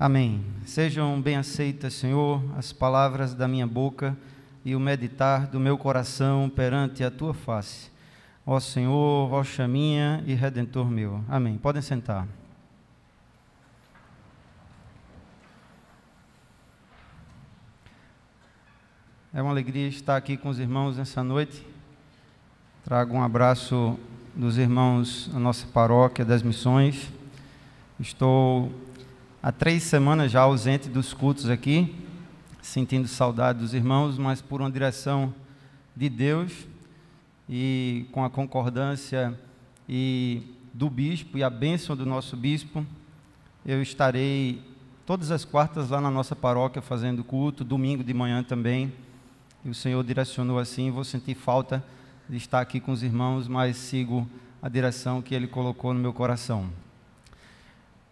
Amém. Sejam bem aceitas, Senhor, as palavras da minha boca e o meditar do meu coração perante a tua face. Ó Senhor, rocha minha e redentor meu. Amém. Podem sentar. É uma alegria estar aqui com os irmãos nessa noite. Trago um abraço dos irmãos da nossa paróquia das missões. Estou há três semanas já ausente dos cultos aqui, sentindo saudade dos irmãos, mas por uma direção de Deus e com a concordância e do bispo e a bênção do nosso bispo, eu estarei todas as quartas lá na nossa paróquia fazendo culto, domingo de manhã também. E o Senhor direcionou assim, vou sentir falta de estar aqui com os irmãos, mas sigo a direção que ele colocou no meu coração.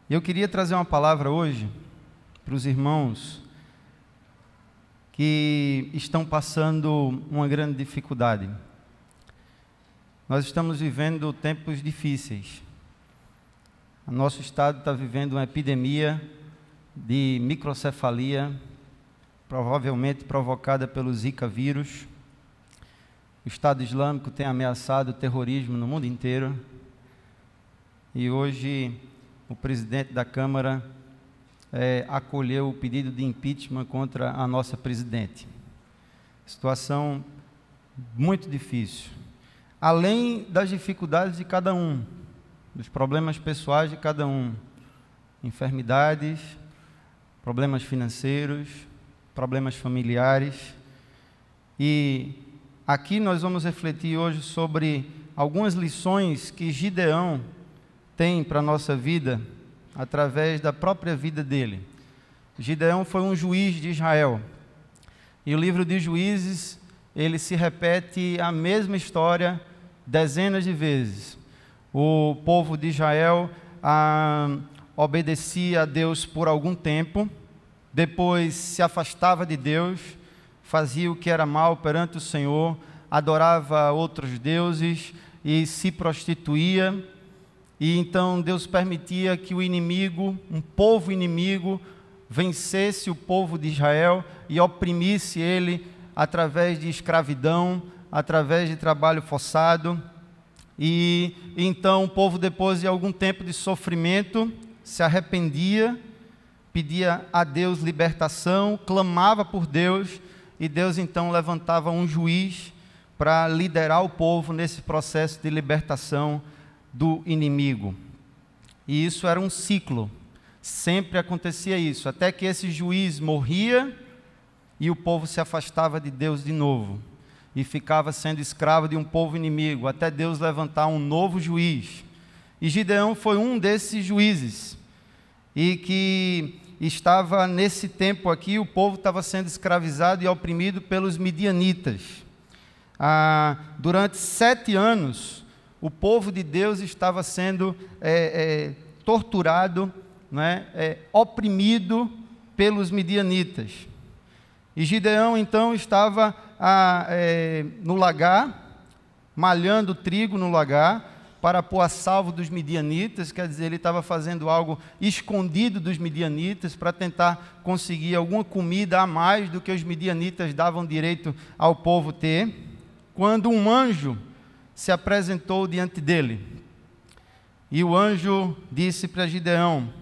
E eu queria trazer uma palavra hoje para os irmãos que estão passando uma grande dificuldade. Nós estamos vivendo tempos difíceis. O nosso estado está vivendo uma epidemia de microcefalia, provavelmente provocada pelo Zika vírus. O Estado Islâmico tem ameaçado o terrorismo no mundo inteiro. E hoje o presidente da Câmara é, acolheu o pedido de impeachment contra a nossa presidente. Situação muito difícil. Além das dificuldades de cada um, dos problemas pessoais de cada um, enfermidades, problemas financeiros, problemas familiares. E aqui nós vamos refletir hoje sobre algumas lições que Gideão tem para a nossa vida através da própria vida dele. Gideão foi um juiz de Israel. E o livro de Juízes, ele se repete a mesma história dezenas de vezes. O povo de Israel ah, obedecia a Deus por algum tempo, depois se afastava de Deus, fazia o que era mal perante o Senhor, adorava outros deuses e se prostituía e então Deus permitia que o inimigo, um povo inimigo, vencesse o povo de Israel e oprimisse ele através de escravidão, através de trabalho forçado. E então o povo, depois de algum tempo de sofrimento, se arrependia, pedia a Deus libertação, clamava por Deus, e Deus então levantava um juiz para liderar o povo nesse processo de libertação do inimigo. E isso era um ciclo. Sempre acontecia isso, até que esse juiz morria e o povo se afastava de Deus de novo e ficava sendo escravo de um povo inimigo, até Deus levantar um novo juiz. E Gideão foi um desses juízes e que estava nesse tempo aqui, o povo estava sendo escravizado e oprimido pelos midianitas. Ah, durante sete anos, o povo de Deus estava sendo é, é, torturado, né, é, oprimido pelos midianitas. E Gideão então estava a, é, no lagar, malhando trigo no lagar, para pôr a salvo dos midianitas, quer dizer, ele estava fazendo algo escondido dos midianitas para tentar conseguir alguma comida a mais do que os midianitas davam direito ao povo ter. Quando um anjo se apresentou diante dele. E o anjo disse para Gideão: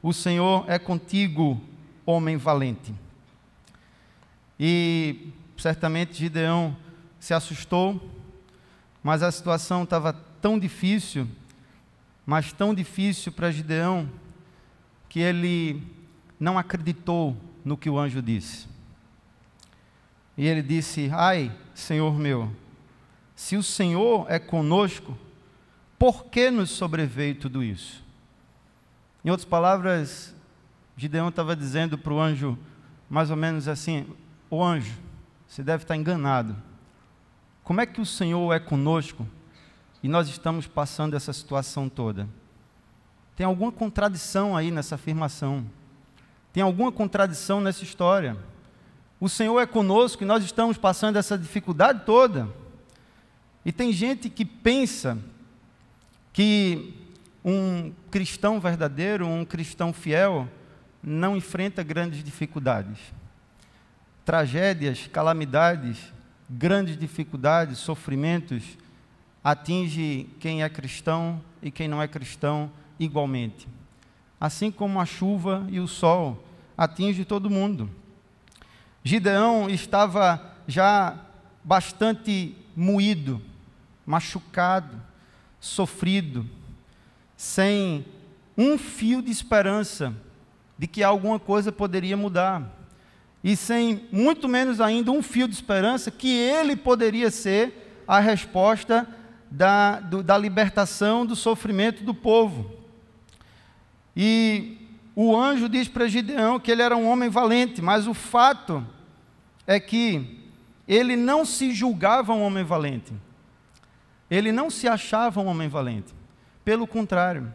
O Senhor é contigo, homem valente. E certamente Gideão se assustou, mas a situação estava tão difícil, mas tão difícil para Gideão, que ele não acreditou no que o anjo disse. E ele disse: Ai, Senhor meu, se o Senhor é conosco, por que nos sobreveio tudo isso? Em outras palavras, Gideão estava dizendo para o anjo, mais ou menos assim: O anjo, você deve estar enganado. Como é que o Senhor é conosco e nós estamos passando essa situação toda? Tem alguma contradição aí nessa afirmação? Tem alguma contradição nessa história? O Senhor é conosco e nós estamos passando essa dificuldade toda? E tem gente que pensa que um cristão verdadeiro, um cristão fiel, não enfrenta grandes dificuldades. Tragédias, calamidades, grandes dificuldades, sofrimentos atinge quem é cristão e quem não é cristão igualmente. Assim como a chuva e o sol atinge todo mundo. Gideão estava já bastante moído machucado, sofrido, sem um fio de esperança de que alguma coisa poderia mudar. E sem muito menos ainda um fio de esperança que ele poderia ser a resposta da, do, da libertação do sofrimento do povo. E o anjo diz para Gideão que ele era um homem valente, mas o fato é que ele não se julgava um homem valente. Ele não se achava um homem valente. Pelo contrário,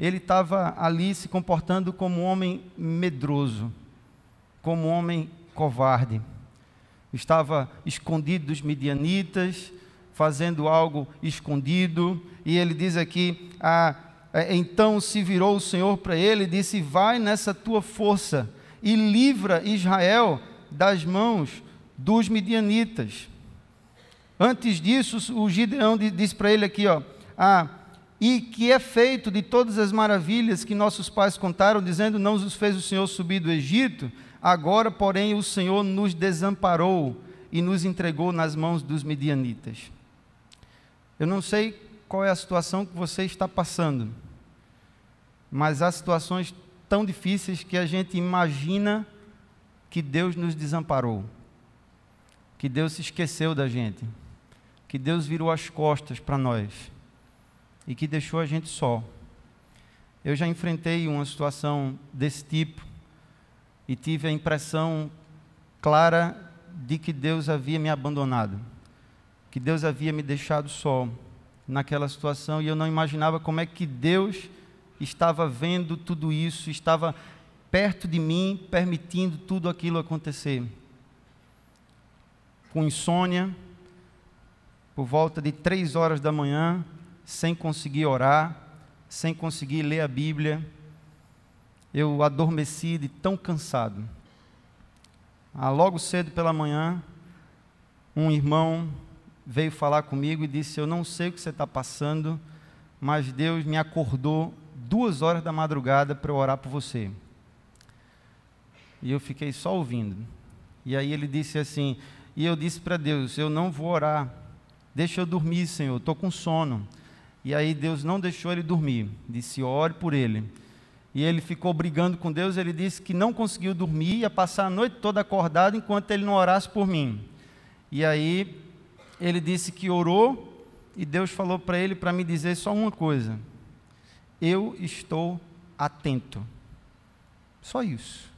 ele estava ali se comportando como um homem medroso, como um homem covarde. Estava escondido dos midianitas, fazendo algo escondido, e ele diz aqui: ah, é, então se virou o Senhor para ele e disse: Vai nessa tua força e livra Israel das mãos dos midianitas. Antes disso, o Gideão diz para ele aqui, ó, ah, e que é feito de todas as maravilhas que nossos pais contaram, dizendo: Não nos fez o Senhor subir do Egito, agora, porém, o Senhor nos desamparou e nos entregou nas mãos dos midianitas. Eu não sei qual é a situação que você está passando, mas há situações tão difíceis que a gente imagina que Deus nos desamparou, que Deus se esqueceu da gente que Deus virou as costas para nós e que deixou a gente só. Eu já enfrentei uma situação desse tipo e tive a impressão clara de que Deus havia me abandonado, que Deus havia me deixado só naquela situação e eu não imaginava como é que Deus estava vendo tudo isso, estava perto de mim, permitindo tudo aquilo acontecer. Com insônia, por volta de três horas da manhã, sem conseguir orar, sem conseguir ler a Bíblia. Eu adormeci de tão cansado. Ah, logo cedo pela manhã, um irmão veio falar comigo e disse: Eu não sei o que você está passando, mas Deus me acordou duas horas da madrugada para eu orar por você. E eu fiquei só ouvindo. E aí ele disse assim: E eu disse para Deus: Eu não vou orar Deixa eu dormir, Senhor, estou com sono. E aí Deus não deixou ele dormir, disse: ore por ele. E ele ficou brigando com Deus, ele disse que não conseguiu dormir, ia passar a noite toda acordado enquanto ele não orasse por mim. E aí ele disse que orou e Deus falou para ele para me dizer só uma coisa: eu estou atento. Só isso.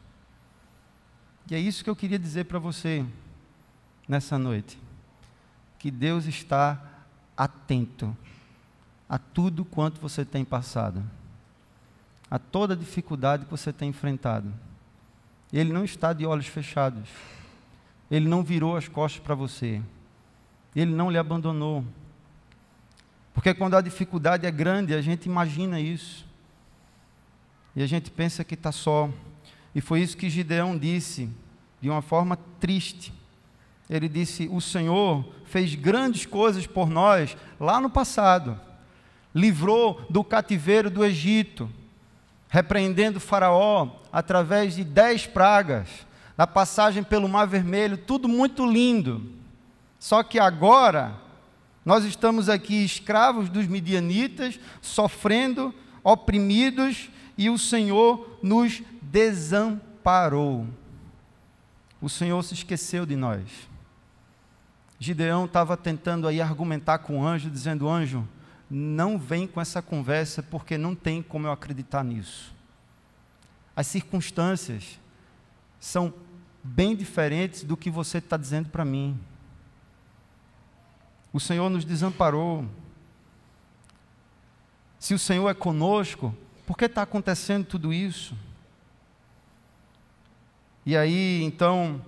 E é isso que eu queria dizer para você nessa noite que Deus está atento a tudo quanto você tem passado, a toda dificuldade que você tem enfrentado. Ele não está de olhos fechados. Ele não virou as costas para você. Ele não lhe abandonou. Porque quando a dificuldade é grande, a gente imagina isso. E a gente pensa que está só. E foi isso que Gideão disse, de uma forma triste ele disse: O Senhor fez grandes coisas por nós lá no passado. Livrou do cativeiro do Egito, repreendendo Faraó através de dez pragas, da passagem pelo Mar Vermelho, tudo muito lindo. Só que agora nós estamos aqui escravos dos midianitas, sofrendo, oprimidos, e o Senhor nos desamparou. O Senhor se esqueceu de nós. Gideão estava tentando aí argumentar com o anjo, dizendo: Anjo, não vem com essa conversa, porque não tem como eu acreditar nisso. As circunstâncias são bem diferentes do que você está dizendo para mim. O Senhor nos desamparou. Se o Senhor é conosco, por que está acontecendo tudo isso? E aí, então,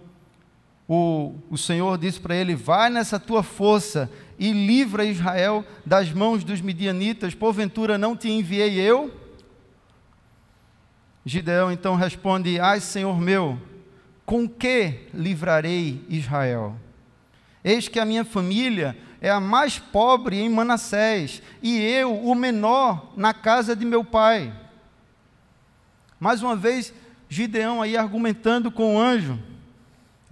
o, o Senhor disse para ele: Vai nessa tua força e livra Israel das mãos dos midianitas, porventura não te enviei eu? Gideão então responde: Ai, Senhor meu, com que livrarei Israel? Eis que a minha família é a mais pobre em Manassés, e eu, o menor, na casa de meu pai. Mais uma vez, Gideão aí argumentando com o anjo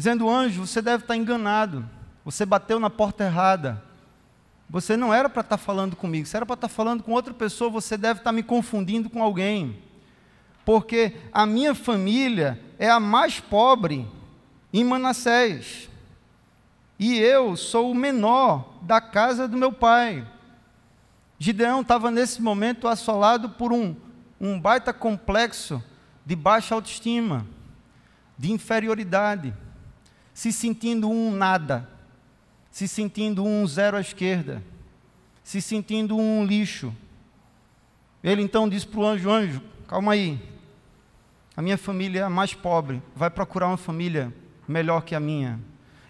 dizendo: Anjo, você deve estar enganado, você bateu na porta errada. Você não era para estar falando comigo, você era para estar falando com outra pessoa, você deve estar me confundindo com alguém. Porque a minha família é a mais pobre em Manassés. E eu sou o menor da casa do meu pai. Gideão estava nesse momento assolado por um, um baita complexo de baixa autoestima, de inferioridade se sentindo um nada, se sentindo um zero à esquerda, se sentindo um lixo. Ele então diz para o anjo: Anjo, calma aí, a minha família é a mais pobre, vai procurar uma família melhor que a minha.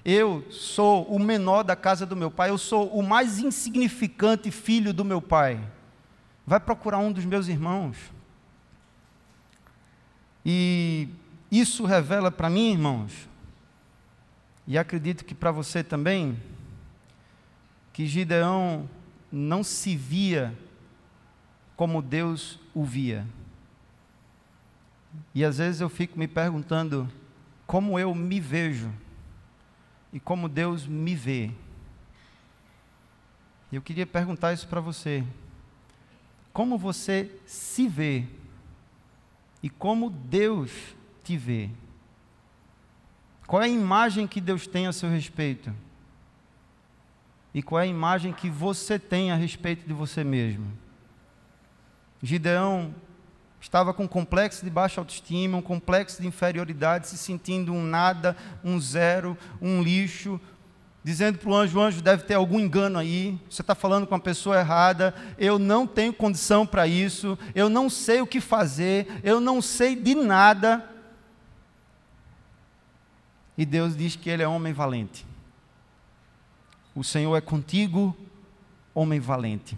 Eu sou o menor da casa do meu pai, eu sou o mais insignificante filho do meu pai. Vai procurar um dos meus irmãos. E isso revela para mim, irmãos, e acredito que para você também, que Gideão não se via como Deus o via. E às vezes eu fico me perguntando como eu me vejo e como Deus me vê. Eu queria perguntar isso para você. Como você se vê e como Deus te vê? Qual é a imagem que Deus tem a seu respeito? E qual é a imagem que você tem a respeito de você mesmo? Gideão estava com um complexo de baixa autoestima, um complexo de inferioridade, se sentindo um nada, um zero, um lixo, dizendo para o anjo: anjo, deve ter algum engano aí, você está falando com a pessoa errada, eu não tenho condição para isso, eu não sei o que fazer, eu não sei de nada. E Deus diz que ele é homem valente. O Senhor é contigo, homem valente.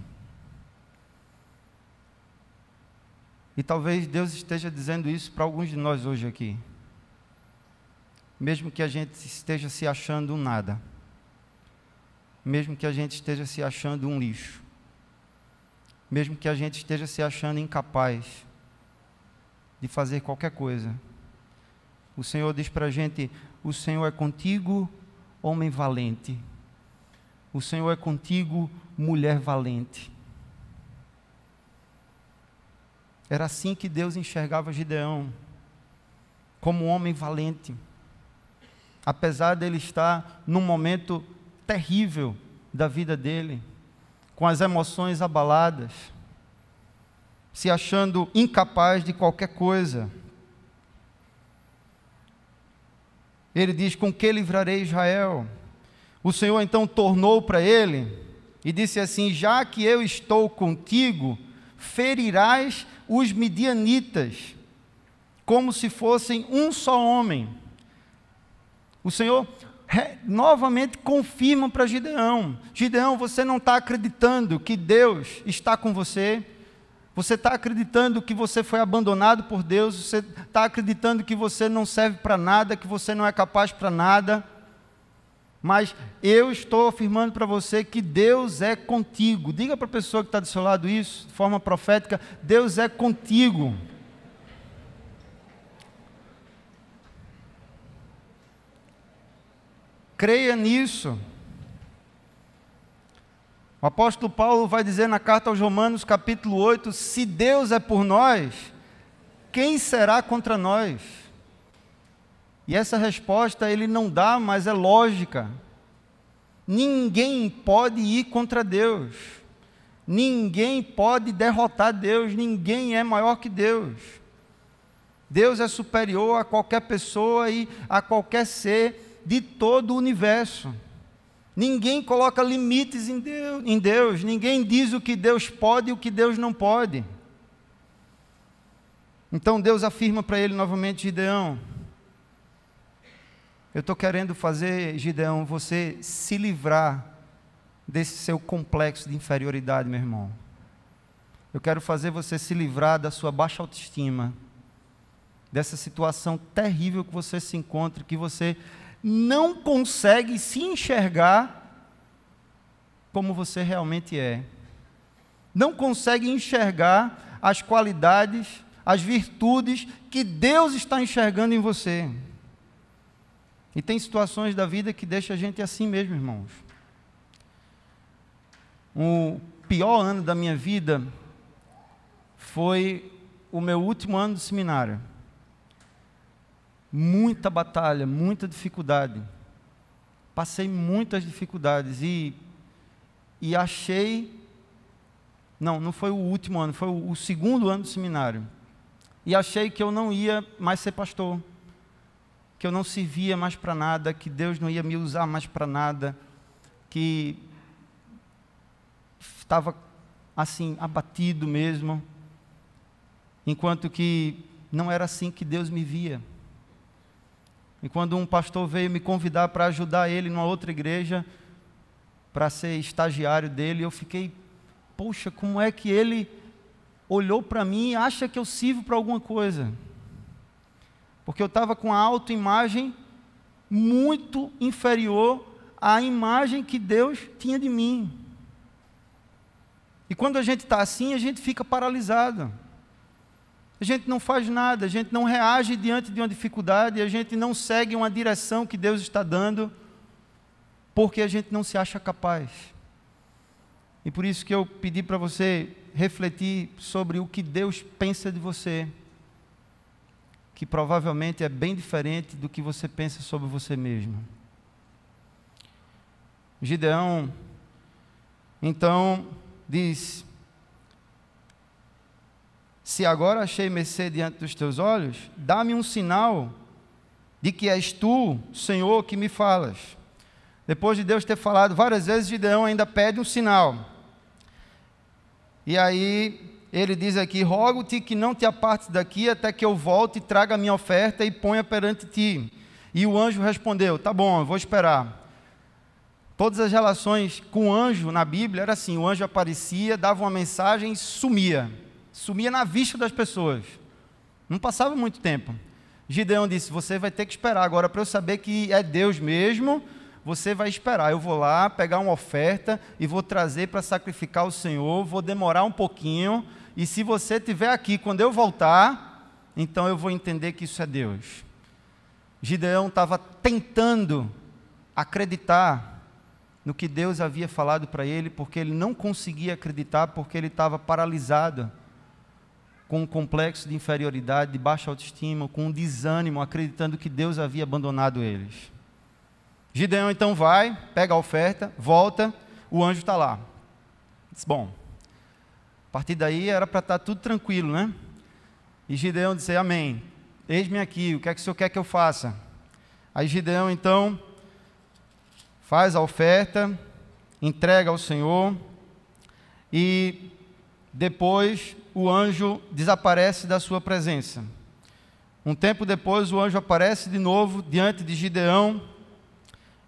E talvez Deus esteja dizendo isso para alguns de nós hoje aqui. Mesmo que a gente esteja se achando um nada. Mesmo que a gente esteja se achando um lixo. Mesmo que a gente esteja se achando incapaz de fazer qualquer coisa. O Senhor diz para a gente: o Senhor é contigo, homem valente. O Senhor é contigo, mulher valente. Era assim que Deus enxergava Gideão, como um homem valente. Apesar dele estar num momento terrível da vida dele, com as emoções abaladas, se achando incapaz de qualquer coisa, Ele diz: Com que livrarei Israel? O Senhor então tornou para ele e disse assim: Já que eu estou contigo, ferirás os midianitas, como se fossem um só homem. O Senhor novamente confirma para Gideão: Gideão, você não está acreditando que Deus está com você? Você está acreditando que você foi abandonado por Deus, você está acreditando que você não serve para nada, que você não é capaz para nada. Mas eu estou afirmando para você que Deus é contigo. Diga para a pessoa que está do seu lado isso, de forma profética: Deus é contigo. Creia nisso. O apóstolo Paulo vai dizer na carta aos Romanos, capítulo 8: se Deus é por nós, quem será contra nós? E essa resposta ele não dá, mas é lógica. Ninguém pode ir contra Deus. Ninguém pode derrotar Deus, ninguém é maior que Deus. Deus é superior a qualquer pessoa e a qualquer ser de todo o universo. Ninguém coloca limites em Deus, em Deus, ninguém diz o que Deus pode e o que Deus não pode. Então Deus afirma para ele novamente, Gideão, eu estou querendo fazer, Gideão, você se livrar desse seu complexo de inferioridade, meu irmão. Eu quero fazer você se livrar da sua baixa autoestima, dessa situação terrível que você se encontra, que você não consegue se enxergar como você realmente é. Não consegue enxergar as qualidades, as virtudes que Deus está enxergando em você. E tem situações da vida que deixa a gente assim mesmo, irmãos. O pior ano da minha vida foi o meu último ano de seminário muita batalha, muita dificuldade. Passei muitas dificuldades e, e achei. Não, não foi o último ano, foi o, segundo ano do seminário. E achei que eu não ia mais ser pastor, que eu não servia mais para nada, que Deus não ia me usar mais para nada, que estava assim, abatido mesmo, enquanto que não era assim que Deus me via. E quando um pastor veio me convidar para ajudar ele numa outra igreja, para ser estagiário dele, eu fiquei, poxa, como é que ele olhou para mim e acha que eu sirvo para alguma coisa? Porque eu estava com a autoimagem muito inferior à imagem que Deus tinha de mim. E quando a gente está assim, a gente fica paralisado. A gente não faz nada, a gente não reage diante de uma dificuldade, a gente não segue uma direção que Deus está dando, porque a gente não se acha capaz. E por isso que eu pedi para você refletir sobre o que Deus pensa de você, que provavelmente é bem diferente do que você pensa sobre você mesmo. Gideão, então, diz: se agora achei mercê diante dos teus olhos, dá-me um sinal de que és tu, Senhor, que me falas. Depois de Deus ter falado várias vezes, Gideão ainda pede um sinal. E aí ele diz aqui: Rogo-te que não te apartes daqui até que eu volte e traga a minha oferta e ponha perante ti. E o anjo respondeu: Tá bom, eu vou esperar. Todas as relações com o anjo na Bíblia era assim: o anjo aparecia, dava uma mensagem e sumia sumia na vista das pessoas. Não passava muito tempo. Gideão disse: Você vai ter que esperar agora para eu saber que é Deus mesmo. Você vai esperar. Eu vou lá pegar uma oferta e vou trazer para sacrificar o Senhor. Vou demorar um pouquinho. E se você estiver aqui quando eu voltar, então eu vou entender que isso é Deus. Gideão estava tentando acreditar no que Deus havia falado para ele, porque ele não conseguia acreditar, porque ele estava paralisado com um complexo de inferioridade, de baixa autoestima, com um desânimo, acreditando que Deus havia abandonado eles. Gideão então vai, pega a oferta, volta, o anjo está lá. Diz, bom, a partir daí era para estar tá tudo tranquilo, né? E Gideão disse, amém, eis-me aqui, o que é que o senhor quer que eu faça? Aí Gideão então faz a oferta, entrega ao Senhor e depois, o anjo desaparece da sua presença. Um tempo depois, o anjo aparece de novo diante de Gideão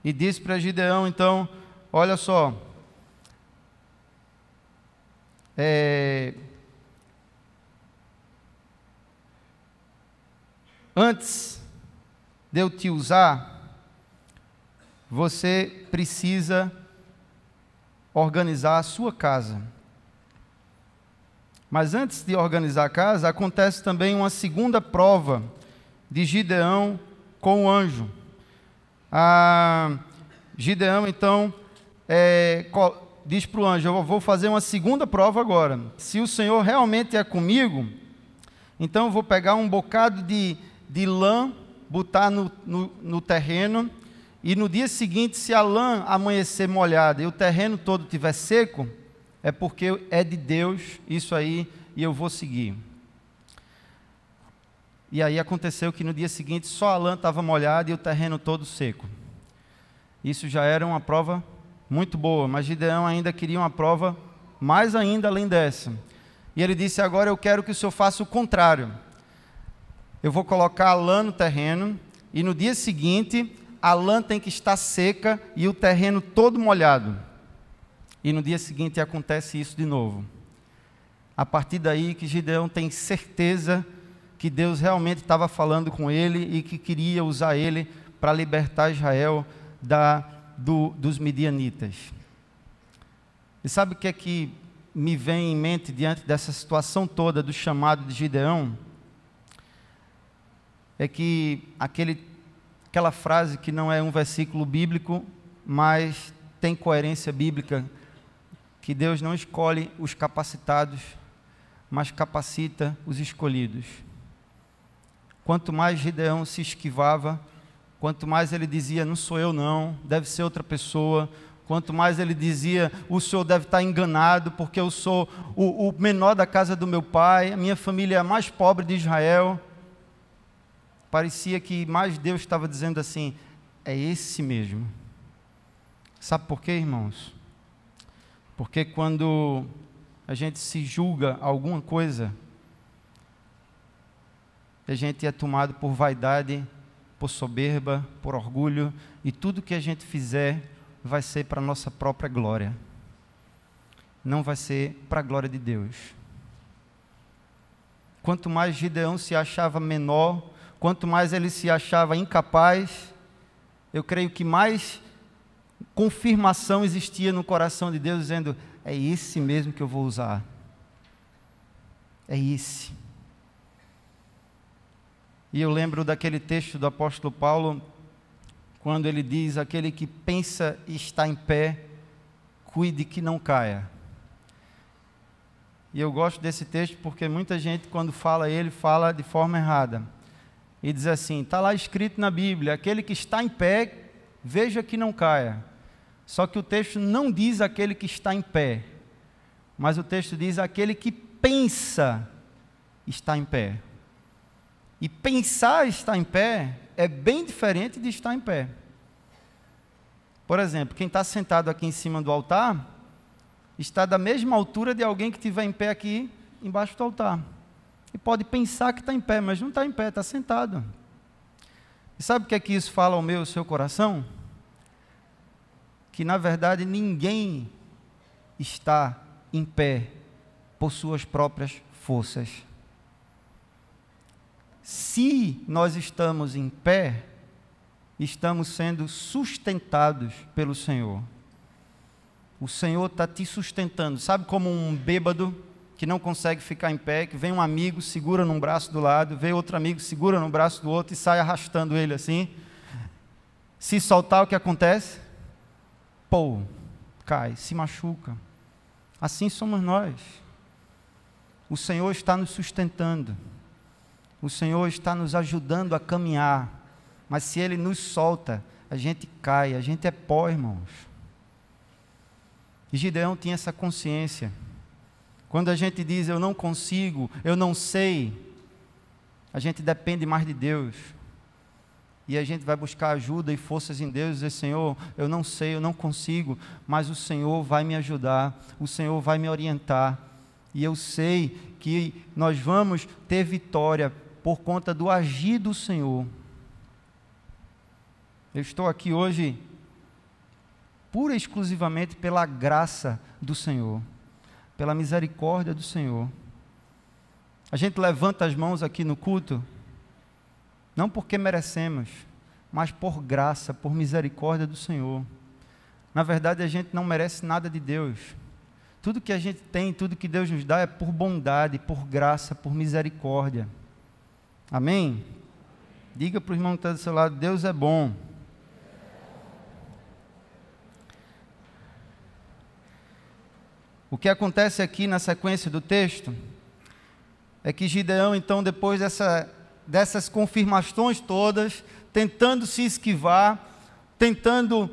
e diz para Gideão: então, olha só, é, antes de eu te usar, você precisa organizar a sua casa. Mas antes de organizar a casa, acontece também uma segunda prova de Gideão com o anjo. A Gideão, então, é, diz para o anjo: Eu vou fazer uma segunda prova agora. Se o Senhor realmente é comigo, então eu vou pegar um bocado de, de lã, botar no, no, no terreno, e no dia seguinte, se a lã amanhecer molhada e o terreno todo estiver seco, é porque é de Deus isso aí e eu vou seguir. E aí aconteceu que no dia seguinte só a lã estava molhada e o terreno todo seco. Isso já era uma prova muito boa, mas Gideão ainda queria uma prova mais ainda além dessa. E ele disse: Agora eu quero que o senhor faça o contrário. Eu vou colocar a lã no terreno e no dia seguinte a lã tem que estar seca e o terreno todo molhado e no dia seguinte acontece isso de novo. A partir daí que Gideão tem certeza que Deus realmente estava falando com ele e que queria usar ele para libertar Israel da, do, dos midianitas. E sabe o que é que me vem em mente diante dessa situação toda do chamado de Gideão? É que aquele, aquela frase que não é um versículo bíblico, mas tem coerência bíblica que Deus não escolhe os capacitados, mas capacita os escolhidos. Quanto mais Gideão se esquivava, quanto mais ele dizia, não sou eu não, deve ser outra pessoa, quanto mais ele dizia, o senhor deve estar enganado, porque eu sou o, o menor da casa do meu pai, a minha família é a mais pobre de Israel. Parecia que mais Deus estava dizendo assim: é esse mesmo. Sabe por quê, irmãos? Porque quando a gente se julga alguma coisa, a gente é tomado por vaidade, por soberba, por orgulho, e tudo que a gente fizer vai ser para a nossa própria glória. Não vai ser para a glória de Deus. Quanto mais Gideão se achava menor, quanto mais ele se achava incapaz, eu creio que mais confirmação existia no coração de Deus, dizendo: é esse mesmo que eu vou usar. É esse. E eu lembro daquele texto do apóstolo Paulo, quando ele diz: Aquele que pensa e está em pé, cuide que não caia. E eu gosto desse texto porque muita gente, quando fala ele, fala de forma errada. E diz assim: está lá escrito na Bíblia: aquele que está em pé, veja que não caia. Só que o texto não diz aquele que está em pé, mas o texto diz aquele que pensa está em pé. E pensar estar em pé é bem diferente de estar em pé. Por exemplo, quem está sentado aqui em cima do altar está da mesma altura de alguém que estiver em pé aqui embaixo do altar. E pode pensar que está em pé, mas não está em pé, está sentado. E sabe o que é que isso fala ao meu e ao seu coração? que na verdade ninguém está em pé por suas próprias forças. Se nós estamos em pé, estamos sendo sustentados pelo Senhor. O Senhor está te sustentando. Sabe como um bêbado que não consegue ficar em pé, que vem um amigo, segura num braço do lado, vem outro amigo, segura no braço do outro e sai arrastando ele assim. Se soltar, o que acontece? pô, cai, se machuca. Assim somos nós. O Senhor está nos sustentando. O Senhor está nos ajudando a caminhar. Mas se Ele nos solta, a gente cai, a gente é pó, irmãos. E Gideão tinha essa consciência. Quando a gente diz eu não consigo, eu não sei, a gente depende mais de Deus. E a gente vai buscar ajuda e forças em Deus e dizer: Senhor, eu não sei, eu não consigo, mas o Senhor vai me ajudar, o Senhor vai me orientar. E eu sei que nós vamos ter vitória por conta do agir do Senhor. Eu estou aqui hoje pura e exclusivamente pela graça do Senhor, pela misericórdia do Senhor. A gente levanta as mãos aqui no culto não porque merecemos, mas por graça, por misericórdia do Senhor. Na verdade, a gente não merece nada de Deus. Tudo que a gente tem, tudo que Deus nos dá é por bondade, por graça, por misericórdia. Amém? Diga para o irmão que está do seu lado: Deus é bom. O que acontece aqui na sequência do texto é que Gideão, então, depois dessa dessas confirmações todas, tentando se esquivar, tentando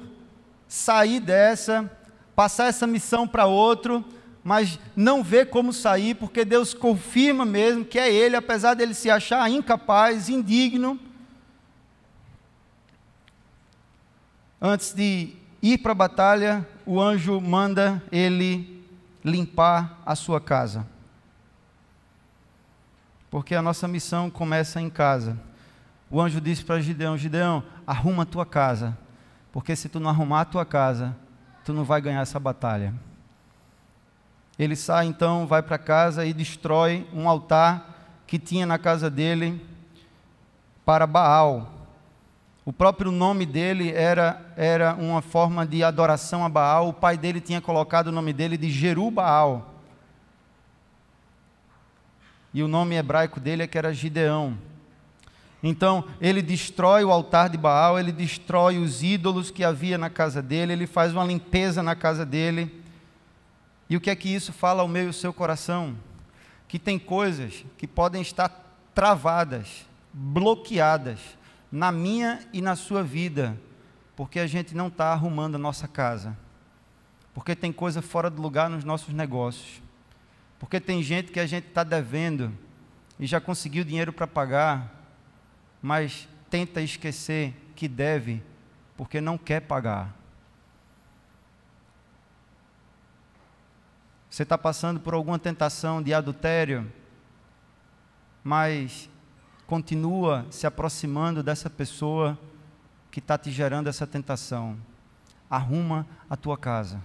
sair dessa, passar essa missão para outro, mas não vê como sair, porque Deus confirma mesmo que é ele, apesar dele se achar incapaz, indigno. Antes de ir para a batalha, o anjo manda ele limpar a sua casa porque a nossa missão começa em casa. O anjo disse para Gideão: Gideão, arruma a tua casa, porque se tu não arrumar a tua casa, tu não vai ganhar essa batalha. Ele sai então, vai para casa e destrói um altar que tinha na casa dele para Baal. O próprio nome dele era, era uma forma de adoração a Baal. O pai dele tinha colocado o nome dele de Jerubaal e o nome hebraico dele é que era Gideão. Então, ele destrói o altar de Baal, ele destrói os ídolos que havia na casa dele, ele faz uma limpeza na casa dele. E o que é que isso fala ao meu e ao seu coração? Que tem coisas que podem estar travadas, bloqueadas na minha e na sua vida, porque a gente não está arrumando a nossa casa, porque tem coisa fora do lugar nos nossos negócios porque tem gente que a gente está devendo e já conseguiu dinheiro para pagar, mas tenta esquecer que deve porque não quer pagar. Você está passando por alguma tentação de adultério, mas continua se aproximando dessa pessoa que está te gerando essa tentação. Arruma a tua casa.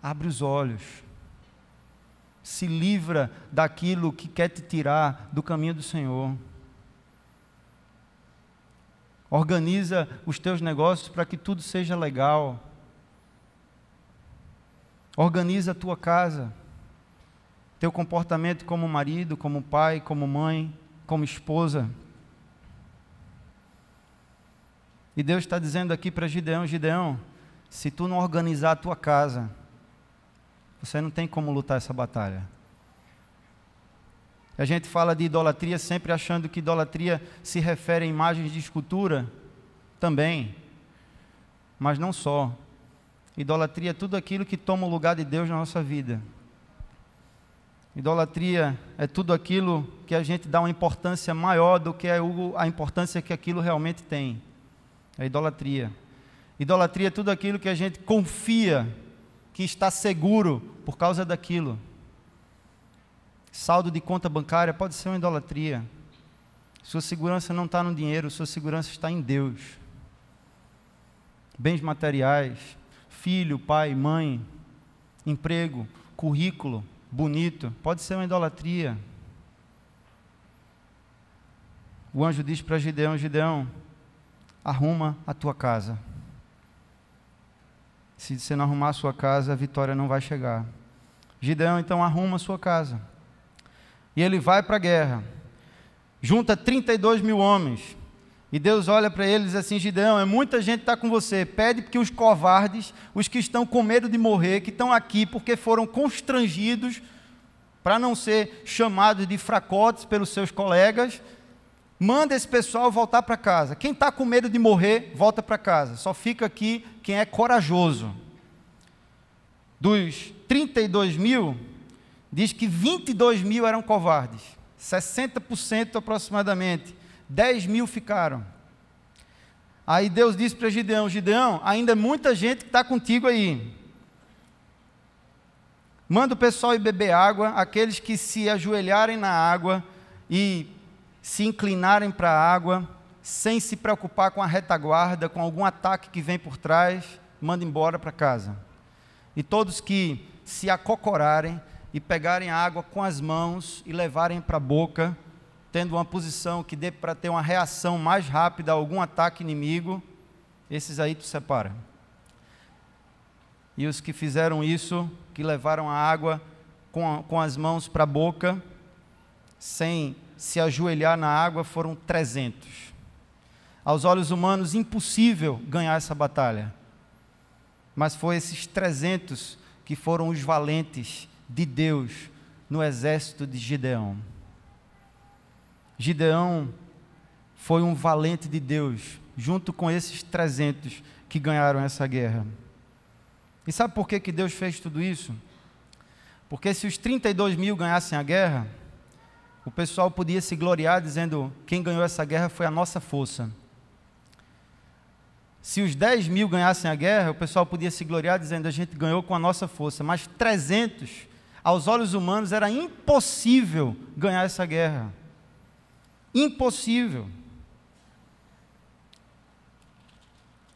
Abre os olhos se livra daquilo que quer te tirar do caminho do Senhor. Organiza os teus negócios para que tudo seja legal. Organiza a tua casa, teu comportamento como marido, como pai, como mãe, como esposa. E Deus está dizendo aqui para Gideão: Gideão, se tu não organizar a tua casa, você não tem como lutar essa batalha. A gente fala de idolatria sempre achando que idolatria se refere a imagens de escultura, também, mas não só. Idolatria é tudo aquilo que toma o lugar de Deus na nossa vida. Idolatria é tudo aquilo que a gente dá uma importância maior do que a importância que aquilo realmente tem. É idolatria. Idolatria é tudo aquilo que a gente confia que está seguro por causa daquilo. Saldo de conta bancária pode ser uma idolatria. Sua segurança não está no dinheiro, sua segurança está em Deus. Bens materiais, filho, pai, mãe, emprego, currículo bonito, pode ser uma idolatria. O anjo diz para Gideão: Gideão, arruma a tua casa. Se você não arrumar a sua casa, a vitória não vai chegar. Gideão então arruma a sua casa. E ele vai para a guerra. Junta 32 mil homens. E Deus olha para eles assim: Gideão, é muita gente está com você. Pede que os covardes, os que estão com medo de morrer, que estão aqui porque foram constrangidos para não ser chamados de fracotes pelos seus colegas, Manda esse pessoal voltar para casa. Quem está com medo de morrer, volta para casa. Só fica aqui quem é corajoso. Dos 32 mil, diz que 22 mil eram covardes, 60% aproximadamente. 10 mil ficaram. Aí Deus disse para Gideão: Gideão, ainda é muita gente que está contigo aí. Manda o pessoal ir beber água, aqueles que se ajoelharem na água e se inclinarem para a água, sem se preocupar com a retaguarda, com algum ataque que vem por trás, manda embora para casa. E todos que se acocorarem e pegarem a água com as mãos e levarem para a boca, tendo uma posição que dê para ter uma reação mais rápida a algum ataque inimigo, esses aí tu separa. E os que fizeram isso, que levaram a água com, com as mãos para a boca, sem se ajoelhar na água foram 300. Aos olhos humanos, impossível ganhar essa batalha. Mas foi esses 300 que foram os valentes de Deus no exército de Gideão. Gideão foi um valente de Deus, junto com esses 300 que ganharam essa guerra. E sabe por que, que Deus fez tudo isso? Porque se os 32 mil ganhassem a guerra, o pessoal podia se gloriar dizendo: quem ganhou essa guerra foi a nossa força. Se os 10 mil ganhassem a guerra, o pessoal podia se gloriar dizendo: a gente ganhou com a nossa força. Mas 300, aos olhos humanos, era impossível ganhar essa guerra. Impossível.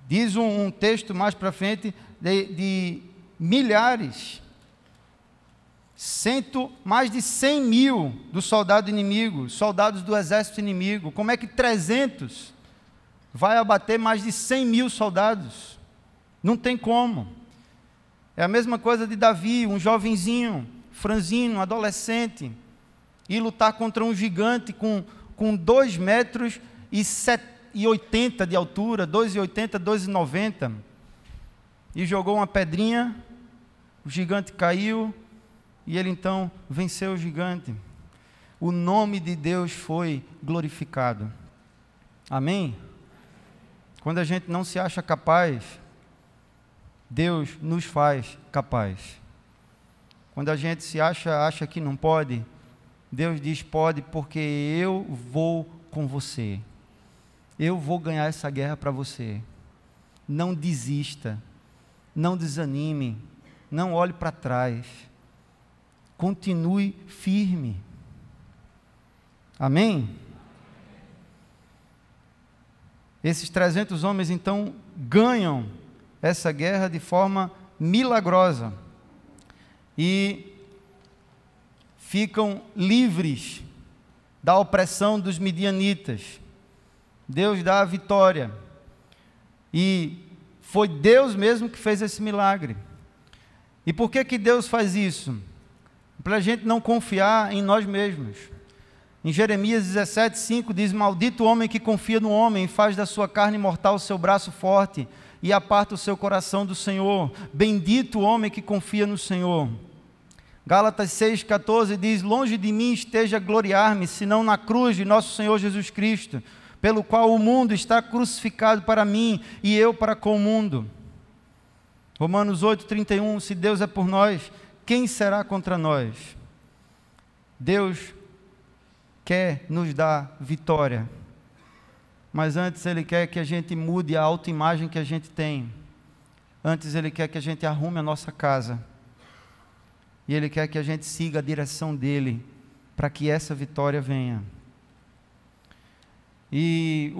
Diz um, um texto mais para frente de, de milhares cento, mais de 100 mil do soldado inimigo, soldados do exército inimigo. Como é que 300 vai abater mais de 100 mil soldados? Não tem como. É a mesma coisa de Davi, um jovenzinho, franzino, adolescente, e lutar contra um gigante com, com 2 metros e, set, e 80 de altura, 2,80, 2,90. E jogou uma pedrinha, o gigante caiu, e ele então venceu o gigante. O nome de Deus foi glorificado. Amém? Quando a gente não se acha capaz, Deus nos faz capaz. Quando a gente se acha, acha que não pode, Deus diz: pode, porque eu vou com você. Eu vou ganhar essa guerra para você. Não desista. Não desanime. Não olhe para trás continue firme. Amém? Esses 300 homens então ganham essa guerra de forma milagrosa e ficam livres da opressão dos midianitas. Deus dá a vitória. E foi Deus mesmo que fez esse milagre. E por que que Deus faz isso? para a gente não confiar em nós mesmos. Em Jeremias 17, 5 diz: Maldito o homem que confia no homem, faz da sua carne mortal o seu braço forte e aparta o seu coração do Senhor. Bendito o homem que confia no Senhor. Gálatas 6,14 diz: Longe de mim esteja gloriar-me, senão na cruz de nosso Senhor Jesus Cristo, pelo qual o mundo está crucificado para mim e eu para com o mundo. Romanos 8,31: Se Deus é por nós, quem será contra nós? Deus quer nos dar vitória, mas antes Ele quer que a gente mude a autoimagem que a gente tem. Antes Ele quer que a gente arrume a nossa casa. E Ele quer que a gente siga a direção dEle para que essa vitória venha. E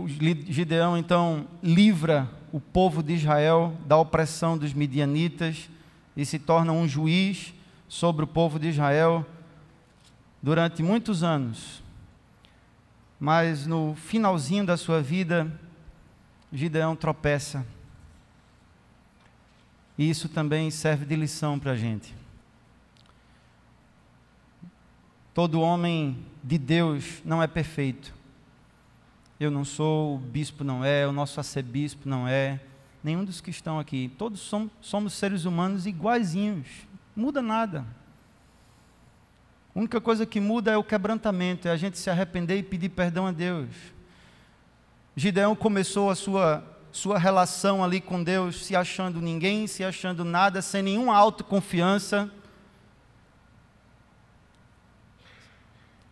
Gideão então livra o povo de Israel da opressão dos midianitas e se torna um juiz sobre o povo de Israel durante muitos anos. Mas no finalzinho da sua vida, Gideão tropeça. E isso também serve de lição para a gente. Todo homem de Deus não é perfeito. Eu não sou, o bispo não é, o nosso arcebispo não é, nenhum dos que estão aqui. Todos somos, somos seres humanos iguaizinhos Muda nada. A única coisa que muda é o quebrantamento, é a gente se arrepender e pedir perdão a Deus. Gideão começou a sua, sua relação ali com Deus, se achando ninguém, se achando nada, sem nenhuma autoconfiança,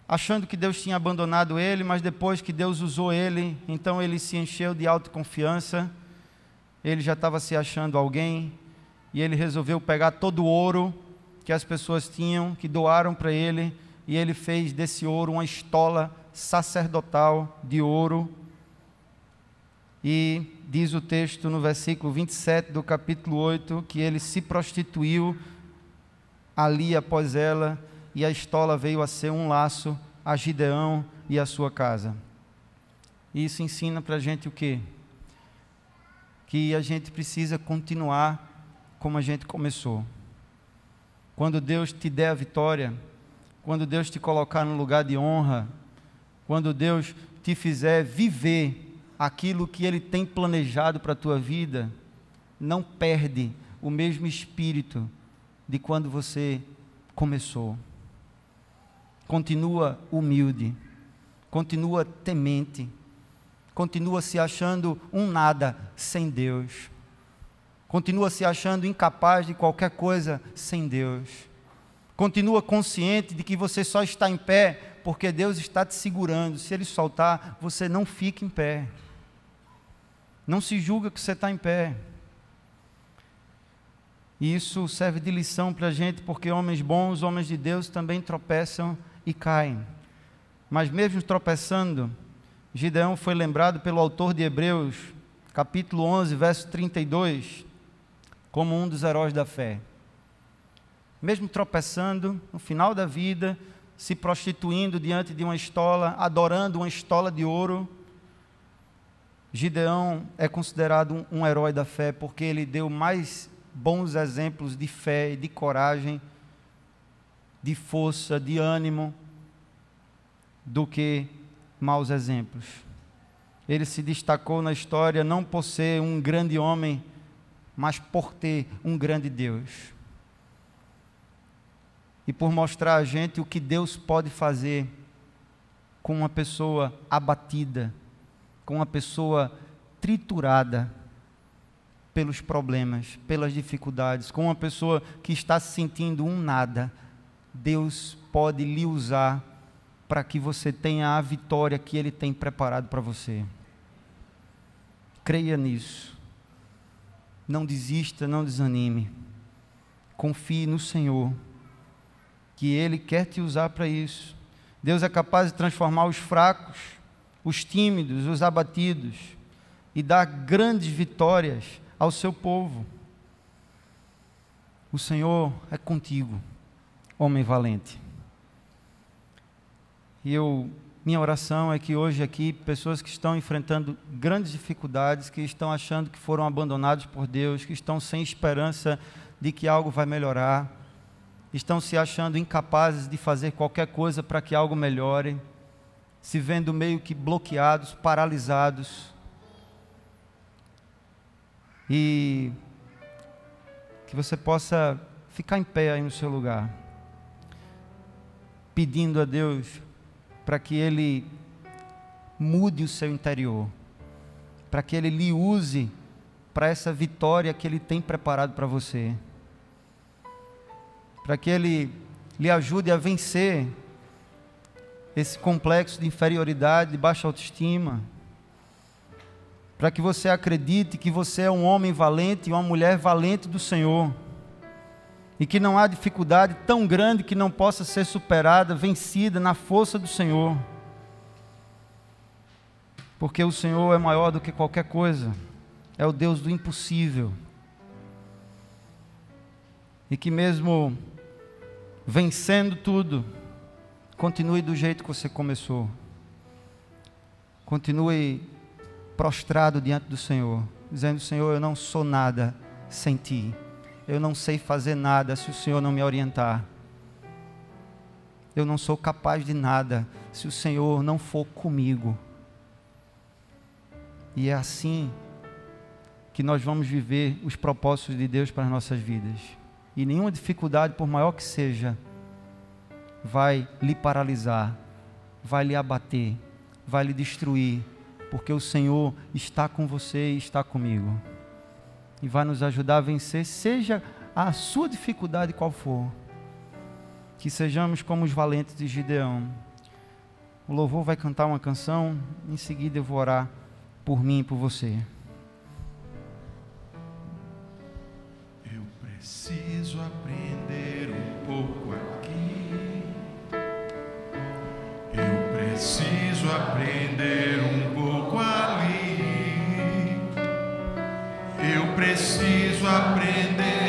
achando que Deus tinha abandonado ele, mas depois que Deus usou ele, então ele se encheu de autoconfiança, ele já estava se achando alguém, e ele resolveu pegar todo o ouro que as pessoas tinham, que doaram para ele, e ele fez desse ouro uma estola sacerdotal de ouro. E diz o texto no versículo 27 do capítulo 8 que ele se prostituiu ali após ela, e a estola veio a ser um laço a Gideão e a sua casa. Isso ensina para a gente o quê? Que a gente precisa continuar como a gente começou. Quando Deus te der a vitória, quando Deus te colocar no lugar de honra, quando Deus te fizer viver aquilo que Ele tem planejado para a tua vida, não perde o mesmo espírito de quando você começou. Continua humilde, continua temente, continua se achando um nada sem Deus continua se achando incapaz de qualquer coisa sem Deus. Continua consciente de que você só está em pé porque Deus está te segurando. Se Ele soltar, você não fica em pé. Não se julga que você está em pé. E isso serve de lição para a gente, porque homens bons, homens de Deus, também tropeçam e caem. Mas mesmo tropeçando, Gideão foi lembrado pelo autor de Hebreus, capítulo 11, verso 32, como um dos heróis da fé. Mesmo tropeçando, no final da vida, se prostituindo diante de uma estola, adorando uma estola de ouro, Gideão é considerado um, um herói da fé porque ele deu mais bons exemplos de fé e de coragem, de força, de ânimo, do que maus exemplos. Ele se destacou na história não por ser um grande homem, mas por ter um grande Deus. E por mostrar a gente o que Deus pode fazer com uma pessoa abatida, com uma pessoa triturada pelos problemas, pelas dificuldades, com uma pessoa que está se sentindo um nada. Deus pode lhe usar para que você tenha a vitória que Ele tem preparado para você. Creia nisso. Não desista, não desanime. Confie no Senhor, que Ele quer te usar para isso. Deus é capaz de transformar os fracos, os tímidos, os abatidos e dar grandes vitórias ao seu povo. O Senhor é contigo, homem valente. E eu minha oração é que hoje aqui, pessoas que estão enfrentando grandes dificuldades, que estão achando que foram abandonados por Deus, que estão sem esperança de que algo vai melhorar, estão se achando incapazes de fazer qualquer coisa para que algo melhore, se vendo meio que bloqueados, paralisados. E que você possa ficar em pé aí no seu lugar, pedindo a Deus para que Ele mude o seu interior, para que Ele lhe use para essa vitória que Ele tem preparado para você, para que Ele lhe ajude a vencer esse complexo de inferioridade, de baixa autoestima, para que você acredite que você é um homem valente e uma mulher valente do Senhor e que não há dificuldade tão grande que não possa ser superada, vencida na força do Senhor. Porque o Senhor é maior do que qualquer coisa, é o Deus do impossível. E que mesmo vencendo tudo, continue do jeito que você começou. Continue prostrado diante do Senhor, dizendo: Senhor, eu não sou nada sem ti eu não sei fazer nada se o Senhor não me orientar. Eu não sou capaz de nada se o Senhor não for comigo. E é assim que nós vamos viver os propósitos de Deus para as nossas vidas. E nenhuma dificuldade, por maior que seja, vai lhe paralisar, vai lhe abater, vai lhe destruir, porque o Senhor está com você e está comigo e vai nos ajudar a vencer, seja a sua dificuldade qual for. Que sejamos como os valentes de Gideão. O louvor vai cantar uma canção, em seguida eu vou orar por mim e por você. Eu preciso aprender um pouco aqui. Eu preciso aprender um preciso aprender.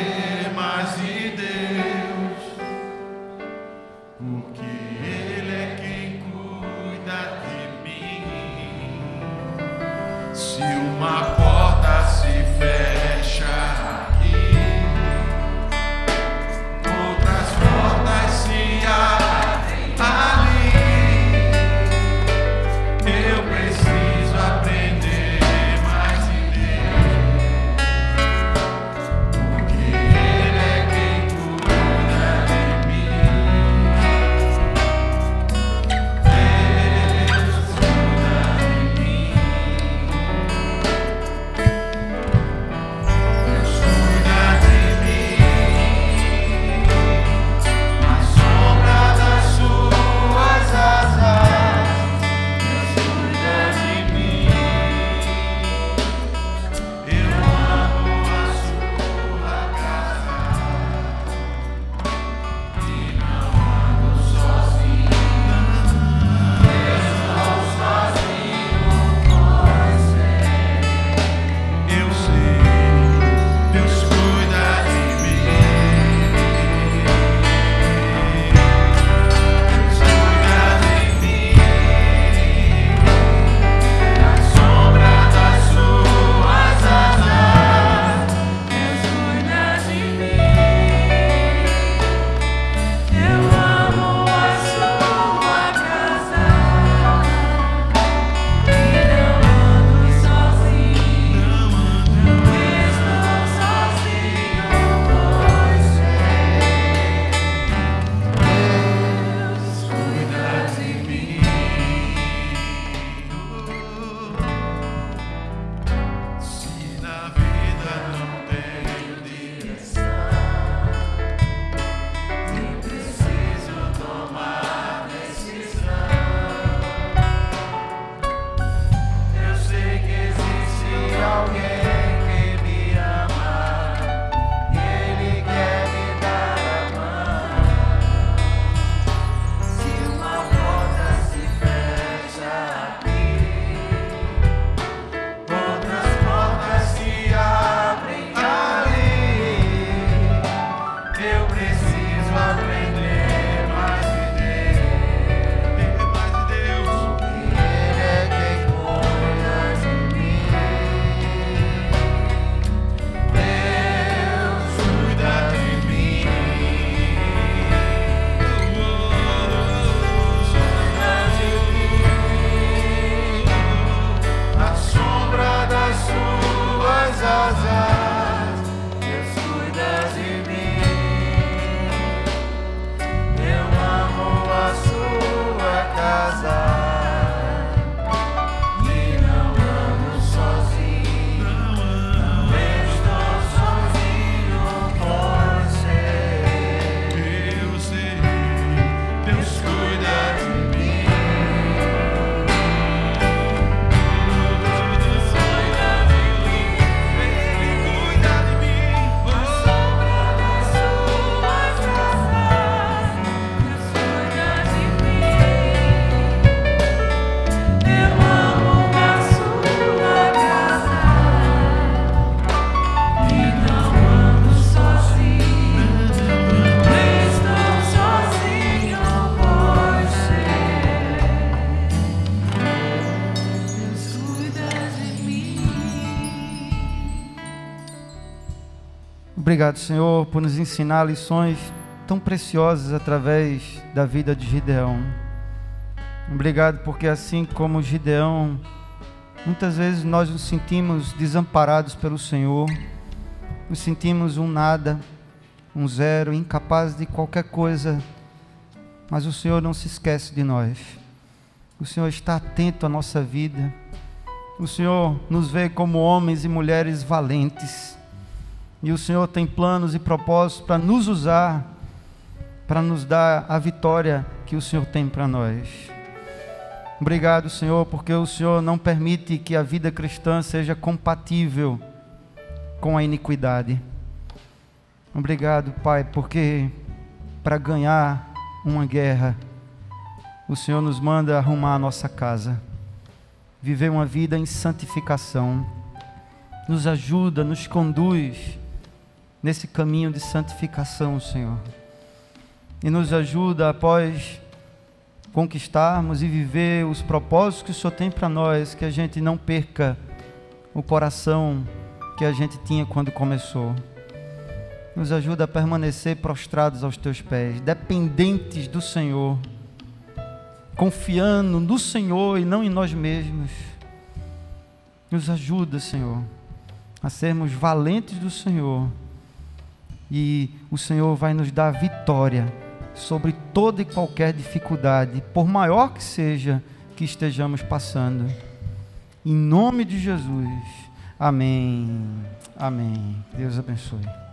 Obrigado, Senhor, por nos ensinar lições tão preciosas através da vida de Gideão. Obrigado porque assim como Gideão, muitas vezes nós nos sentimos desamparados pelo Senhor, nos sentimos um nada, um zero, incapazes de qualquer coisa, mas o Senhor não se esquece de nós. O Senhor está atento à nossa vida. O Senhor nos vê como homens e mulheres valentes e o Senhor tem planos e propósitos para nos usar, para nos dar a vitória que o Senhor tem para nós. Obrigado, Senhor, porque o Senhor não permite que a vida cristã seja compatível com a iniquidade. Obrigado, Pai, porque para ganhar uma guerra, o Senhor nos manda arrumar a nossa casa, viver uma vida em santificação. Nos ajuda, nos conduz nesse caminho de santificação, Senhor. E nos ajuda após conquistarmos e viver os propósitos que o Senhor tem para nós, que a gente não perca o coração que a gente tinha quando começou. Nos ajuda a permanecer prostrados aos teus pés, dependentes do Senhor, confiando no Senhor e não em nós mesmos. Nos ajuda, Senhor, a sermos valentes do Senhor e o Senhor vai nos dar vitória sobre toda e qualquer dificuldade, por maior que seja que estejamos passando. Em nome de Jesus. Amém. Amém. Deus abençoe.